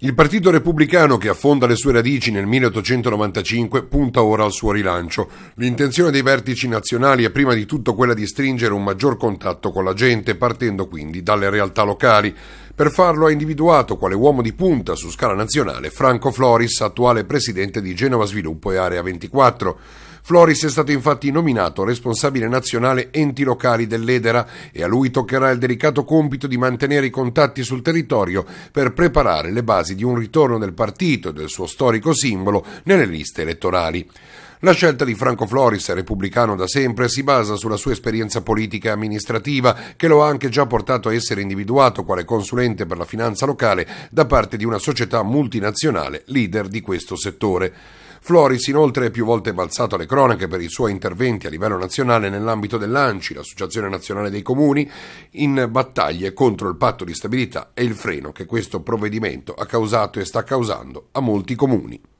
Il Partito Repubblicano, che affonda le sue radici nel 1895, punta ora al suo rilancio. L'intenzione dei vertici nazionali è prima di tutto quella di stringere un maggior contatto con la gente, partendo quindi dalle realtà locali. Per farlo ha individuato quale uomo di punta su scala nazionale Franco Floris, attuale presidente di Genova Sviluppo e Area 24. Floris è stato infatti nominato responsabile nazionale enti locali dell'Edera e a lui toccherà il delicato compito di mantenere i contatti sul territorio per preparare le basi di un ritorno del partito e del suo storico simbolo nelle liste elettorali. La scelta di Franco Floris, repubblicano da sempre, si basa sulla sua esperienza politica e amministrativa, che lo ha anche già portato a essere individuato quale consulente per la finanza locale da parte di una società multinazionale leader di questo settore. Floris inoltre è più volte balzato alle cronache per i suoi interventi a livello nazionale nell'ambito dell'ANCI, l'Associazione Nazionale dei Comuni, in battaglie contro il patto di stabilità e il freno che questo provvedimento ha causato e sta causando a molti comuni.